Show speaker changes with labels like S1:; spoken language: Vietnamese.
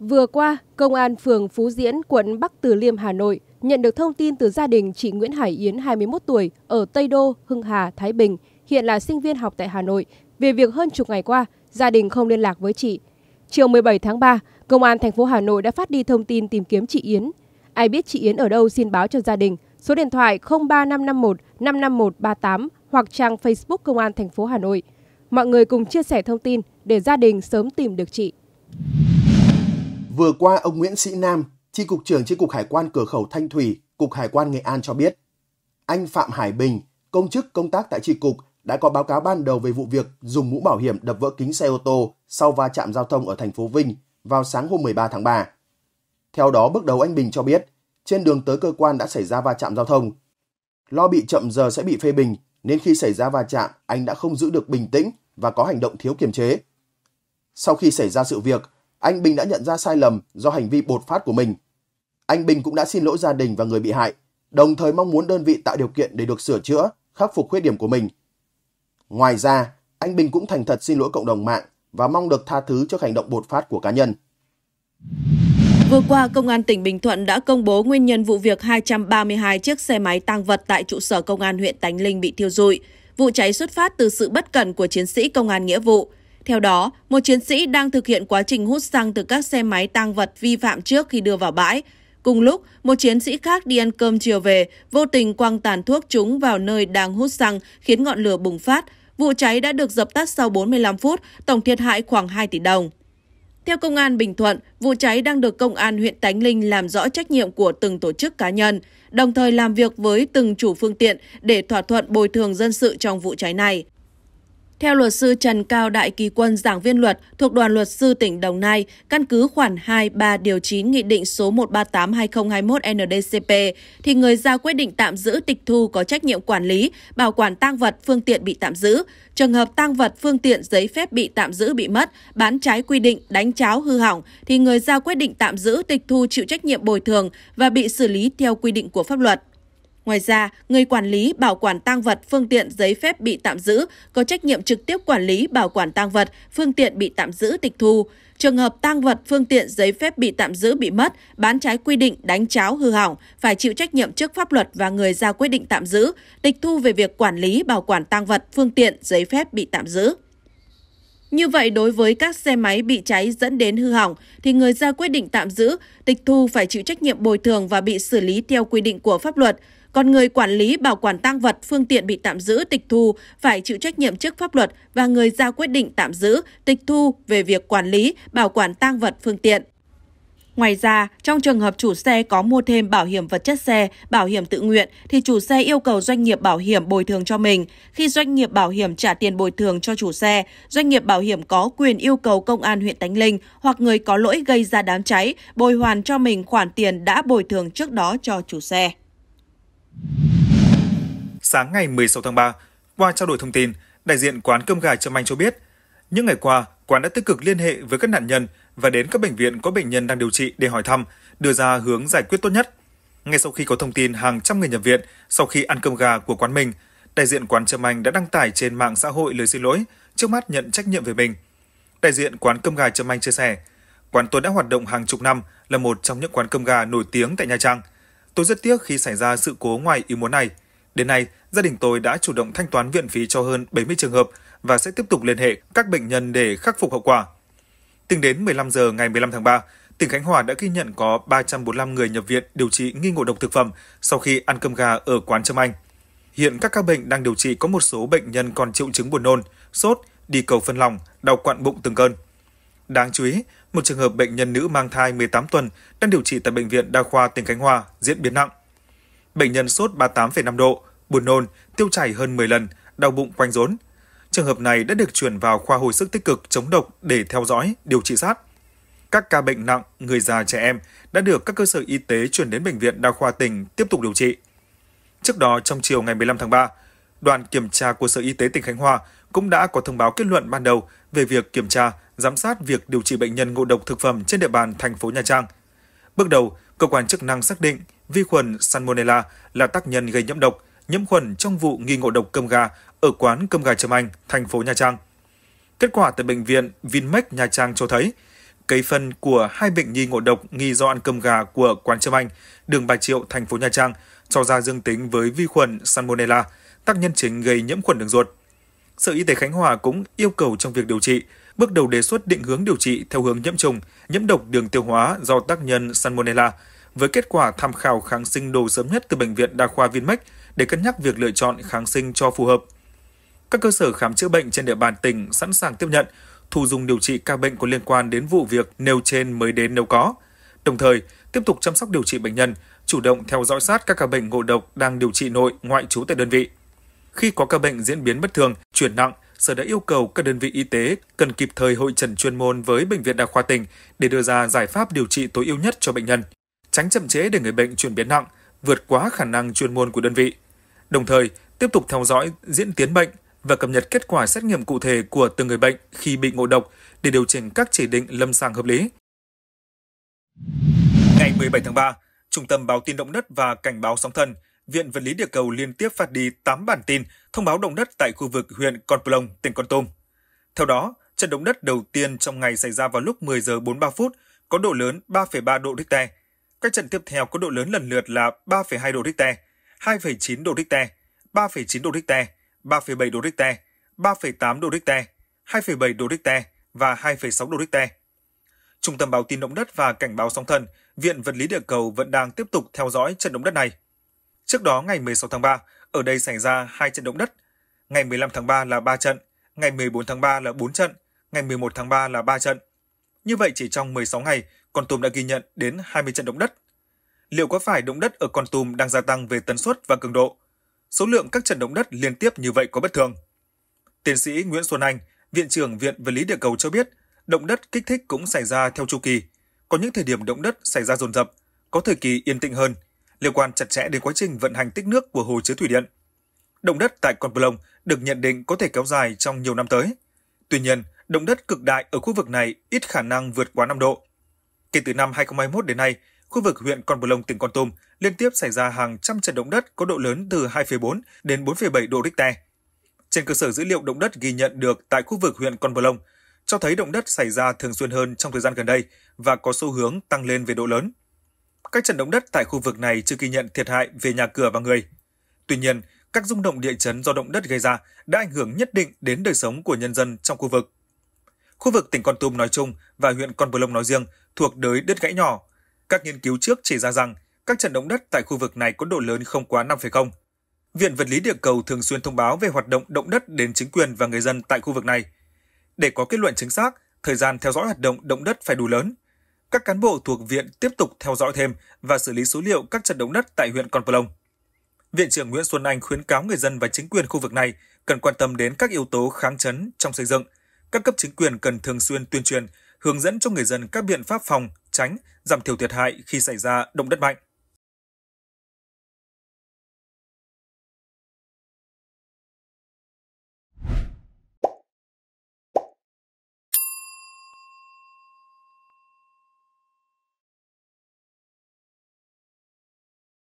S1: Vừa qua, Công an phường Phú Diễn, quận Bắc Từ Liêm, Hà Nội nhận được thông tin từ gia đình chị Nguyễn Hải Yến, 21 tuổi, ở Tây Đô, Hưng Hà, Thái Bình, hiện là sinh viên học tại Hà Nội, về việc hơn chục ngày qua, gia đình không liên lạc với chị. Chiều 17 tháng 3, Công an thành phố Hà Nội đã phát đi thông tin tìm kiếm chị Yến. Ai biết chị Yến ở đâu xin báo cho gia đình. Số điện thoại 03551 55138 hoặc trang Facebook Công an thành phố Hà Nội. Mọi người cùng chia sẻ thông tin để gia đình sớm tìm được chị.
S2: Vừa qua, ông Nguyễn Sĩ Nam, tri cục trưởng tri cục Hải quan cửa khẩu Thanh Thủy, Cục Hải quan Nghệ An cho biết, anh Phạm Hải Bình, công chức công tác tại tri cục, đã có báo cáo ban đầu về vụ việc dùng mũ bảo hiểm đập vỡ kính xe ô tô sau va chạm giao thông ở thành phố Vinh vào sáng hôm 13 tháng 3. Theo đó, bước đầu anh Bình cho biết, trên đường tới cơ quan đã xảy ra va chạm giao thông. Lo bị chậm giờ sẽ bị phê bình, nên khi xảy ra va chạm, anh đã không giữ được bình tĩnh và có hành động thiếu kiềm chế. Sau khi xảy ra sự việc, anh Bình đã nhận ra sai lầm do hành vi bột phát của mình. Anh Bình cũng đã xin lỗi gia đình và người bị hại, đồng thời mong muốn đơn vị tạo điều kiện để được sửa chữa, khắc phục khuyết điểm của mình. Ngoài ra, anh Bình cũng thành thật xin lỗi cộng đồng mạng và mong được tha thứ cho hành động bột phát của cá nhân.
S1: Vừa qua, Công an tỉnh Bình Thuận đã công bố nguyên nhân vụ việc 232 chiếc xe máy tang vật tại trụ sở Công an huyện Tánh Linh bị thiêu dụi. Vụ cháy xuất phát từ sự bất cẩn của chiến sĩ công an nghĩa vụ. Theo đó, một chiến sĩ đang thực hiện quá trình hút xăng từ các xe máy tang vật vi phạm trước khi đưa vào bãi. Cùng lúc, một chiến sĩ khác đi ăn cơm chiều về, vô tình quăng tàn thuốc chúng vào nơi đang hút xăng khiến ngọn lửa bùng phát. Vụ cháy đã được dập tắt sau 45 phút, tổng thiệt hại khoảng 2 tỷ đồng. Theo Công an Bình Thuận, vụ cháy đang được Công an huyện Tánh Linh làm rõ trách nhiệm của từng tổ chức cá nhân, đồng thời làm việc với từng chủ phương tiện để thỏa thuận bồi thường dân sự trong vụ cháy này. Theo luật sư Trần Cao Đại Kỳ Quân, giảng viên luật thuộc đoàn luật sư tỉnh Đồng Nai, căn cứ khoản 2, 3 điều 9 Nghị định số 138-2021 NDCP, thì người ra quyết định tạm giữ tịch thu có trách nhiệm quản lý, bảo quản tang vật, phương tiện bị tạm giữ. Trường hợp tang vật, phương tiện, giấy phép bị tạm giữ bị mất, bán trái quy định, đánh cháo, hư hỏng, thì người ra quyết định tạm giữ tịch thu chịu trách nhiệm bồi thường và bị xử lý theo quy định của pháp luật. Ngoài ra, người quản lý bảo quản tang vật, phương tiện giấy phép bị tạm giữ có trách nhiệm trực tiếp quản lý bảo quản tang vật, phương tiện bị tạm giữ tịch thu. Trường hợp tang vật, phương tiện giấy phép bị tạm giữ bị mất, bán trái quy định, đánh cháo hư hỏng phải chịu trách nhiệm trước pháp luật và người ra quyết định tạm giữ, tịch thu về việc quản lý bảo quản tang vật, phương tiện giấy phép bị tạm giữ. Như vậy đối với các xe máy bị cháy dẫn đến hư hỏng thì người ra quyết định tạm giữ, tịch thu phải chịu trách nhiệm bồi thường và bị xử lý theo quy định của pháp luật. Còn người quản lý bảo quản tang vật, phương tiện bị tạm giữ tịch thu phải chịu trách nhiệm trước pháp luật và người ra quyết định tạm giữ tịch thu về việc quản lý bảo quản tang vật phương tiện. Ngoài ra, trong trường hợp chủ xe có mua thêm bảo hiểm vật chất xe, bảo hiểm tự nguyện thì chủ xe yêu cầu doanh nghiệp bảo hiểm bồi thường cho mình. Khi doanh nghiệp bảo hiểm trả tiền bồi thường cho chủ xe, doanh nghiệp bảo hiểm có quyền yêu cầu công an huyện Tánh Linh hoặc người có lỗi gây ra đám cháy bồi hoàn cho mình khoản tiền đã bồi thường trước đó cho chủ xe.
S2: Sáng ngày 16 tháng 3, qua trao đổi thông tin, đại diện quán cơm gà Trâm Anh cho biết, những ngày qua, quán đã tích cực liên hệ với các nạn nhân và đến các bệnh viện có bệnh nhân đang điều trị để hỏi thăm, đưa ra hướng giải quyết tốt nhất. Ngay sau khi có thông tin hàng trăm người nhập viện sau khi ăn cơm gà của quán mình, đại diện quán Trâm Anh đã đăng tải trên mạng xã hội lời xin lỗi, trước mắt nhận trách nhiệm về mình. Đại diện quán cơm gà Trâm Anh chia sẻ, quán tôi đã hoạt động hàng chục năm là một trong những quán cơm gà nổi tiếng tại Nha Trang – Tôi rất tiếc khi xảy ra sự cố ngoài ý muốn này. Đến nay, gia đình tôi đã chủ động thanh toán viện phí cho hơn 70 trường hợp và sẽ tiếp tục liên hệ các bệnh nhân để khắc phục hậu quả. Tính đến 15 giờ ngày 15 tháng 3, tỉnh Khánh Hòa đã ghi nhận có 345 người nhập viện điều trị nghi ngộ độc thực phẩm sau khi ăn cơm gà ở quán Trâm Anh. Hiện các ca bệnh đang điều trị có một số bệnh nhân còn triệu chứng buồn nôn, sốt, đi cầu phân lòng, đau quặn bụng từng cơn. Đáng chú ý, một trường hợp bệnh nhân nữ mang thai 18 tuần đang điều trị tại Bệnh viện Đa khoa tỉnh Khánh Hòa diễn biến nặng. Bệnh nhân sốt 38,5 độ, buồn nôn, tiêu chảy hơn 10 lần, đau bụng quanh rốn. Trường hợp này đã được chuyển vào khoa hồi sức tích cực chống độc để theo dõi, điều trị sát. Các ca bệnh nặng, người già trẻ em đã được các cơ sở y tế chuyển đến Bệnh viện Đa khoa tỉnh tiếp tục điều trị. Trước đó, trong chiều ngày 15 tháng 3, đoàn kiểm tra của Sở Y tế tỉnh Khánh Hòa cũng đã có thông báo kết luận ban đầu về việc kiểm tra giám sát việc điều trị bệnh nhân ngộ độc thực phẩm trên địa bàn thành phố Nha Trang. Bước đầu, cơ quan chức năng xác định vi khuẩn Salmonella là tác nhân gây nhiễm độc, nhiễm khuẩn trong vụ nghi ngộ độc cơm gà ở quán cơm gà Trâm Anh, thành phố Nha Trang. Kết quả tại bệnh viện Vinmec Nha Trang cho thấy, cấy phân của hai bệnh nhi ngộ độc nghi do ăn cơm gà của quán Trâm Anh, đường Bà Triệu, thành phố Nha Trang cho ra dương tính với vi khuẩn Salmonella, tác nhân chính gây nhiễm khuẩn đường ruột. Sở Y tế Khánh Hòa cũng yêu cầu trong việc điều trị, bước đầu đề xuất định hướng điều trị theo hướng nhiễm trùng, nhiễm độc đường tiêu hóa do tác nhân Salmonella, với kết quả tham khảo kháng sinh đồ sớm nhất từ Bệnh viện Đa khoa Vinmec để cân nhắc việc lựa chọn kháng sinh cho phù hợp. Các cơ sở khám chữa bệnh trên địa bàn tỉnh sẵn sàng tiếp nhận, thu dung điều trị ca bệnh có liên quan đến vụ việc nêu trên mới đến nếu có. Đồng thời, tiếp tục chăm sóc điều trị bệnh nhân, chủ động theo dõi sát các ca bệnh ngộ độc đang điều trị nội ngoại trú tại đơn vị. Khi có ca bệnh diễn biến bất thường, chuyển nặng, Sở đã yêu cầu các đơn vị y tế cần kịp thời hội trần chuyên môn với Bệnh viện Đa khoa tỉnh để đưa ra giải pháp điều trị tối ưu nhất cho bệnh nhân, tránh chậm trễ để người bệnh chuyển biến nặng, vượt quá khả năng chuyên môn của đơn vị. Đồng thời, tiếp tục theo dõi diễn tiến bệnh và cập nhật kết quả xét nghiệm cụ thể của từng người bệnh khi bị ngộ độc để điều chỉnh các chỉ định lâm sàng hợp lý. Ngày 17 tháng 3, Trung tâm báo tin động đất và cảnh báo sóng thần Viện Vật lý Địa cầu liên tiếp phát đi 8 bản tin thông báo động đất tại khu vực huyện Con Plong, tỉnh Con Tum. Theo đó, trận động đất đầu tiên trong ngày xảy ra vào lúc 10 giờ 43 phút có độ lớn 3,3 độ Richter. Các trận tiếp theo có độ lớn lần lượt là 3,2 độ Richter, 2,9 độ Richter, 3,9 độ Richter, 3,7 độ Richter, 3,8 độ Richter, 2,7 độ Richter và 2,6 độ Richter. Trung tâm báo tin động đất và cảnh báo sóng thần, Viện Vật lý Địa cầu vẫn đang tiếp tục theo dõi trận động đất này. Trước đó ngày 16 tháng 3, ở đây xảy ra hai trận động đất. Ngày 15 tháng 3 là 3 trận, ngày 14 tháng 3 là 4 trận, ngày 11 tháng 3 là 3 trận. Như vậy chỉ trong 16 ngày, Con Tum đã ghi nhận đến 20 trận động đất. Liệu có phải động đất ở Con Tum đang gia tăng về tần suất và cường độ? Số lượng các trận động đất liên tiếp như vậy có bất thường? Tiến sĩ Nguyễn Xuân Anh, Viện trưởng Viện Vật lý Địa cầu cho biết, động đất kích thích cũng xảy ra theo chu kỳ. Có những thời điểm động đất xảy ra dồn dập, có thời kỳ yên tĩnh hơn – liên quan chặt chẽ đến quá trình vận hành tích nước của hồ chứa thủy điện. Động đất tại Con Plong được nhận định có thể kéo dài trong nhiều năm tới. Tuy nhiên, động đất cực đại ở khu vực này ít khả năng vượt quá 5 độ. Kể từ năm 2021 đến nay, khu vực huyện Con Plong tỉnh Con Tum liên tiếp xảy ra hàng trăm trận động đất có độ lớn từ 2,4 đến 4,7 độ Richter. Trên cơ sở dữ liệu động đất ghi nhận được tại khu vực huyện Con Plong, cho thấy động đất xảy ra thường xuyên hơn trong thời gian gần đây và có xu hướng tăng lên về độ lớn. Các trận động đất tại khu vực này chưa ghi nhận thiệt hại về nhà cửa và người. Tuy nhiên, các rung động địa chấn do động đất gây ra đã ảnh hưởng nhất định đến đời sống của nhân dân trong khu vực. Khu vực tỉnh Con Tum nói chung và huyện Con Plông nói riêng thuộc đới đất gãy nhỏ. Các nghiên cứu trước chỉ ra rằng các trận động đất tại khu vực này có độ lớn không quá 5,0. Viện Vật lý Địa cầu thường xuyên thông báo về hoạt động động đất đến chính quyền và người dân tại khu vực này. Để có kết luận chính xác, thời gian theo dõi hoạt động động đất phải đủ lớn – các cán bộ thuộc viện tiếp tục theo dõi thêm và xử lý số liệu các trận động đất tại huyện Con Plong. Viện trưởng Nguyễn Xuân Anh khuyến cáo người dân và chính quyền khu vực này cần quan tâm đến các yếu tố kháng chấn trong xây dựng. Các cấp chính quyền cần thường xuyên tuyên truyền, hướng dẫn cho người dân các biện pháp phòng, tránh, giảm thiểu thiệt hại khi xảy ra động đất mạnh.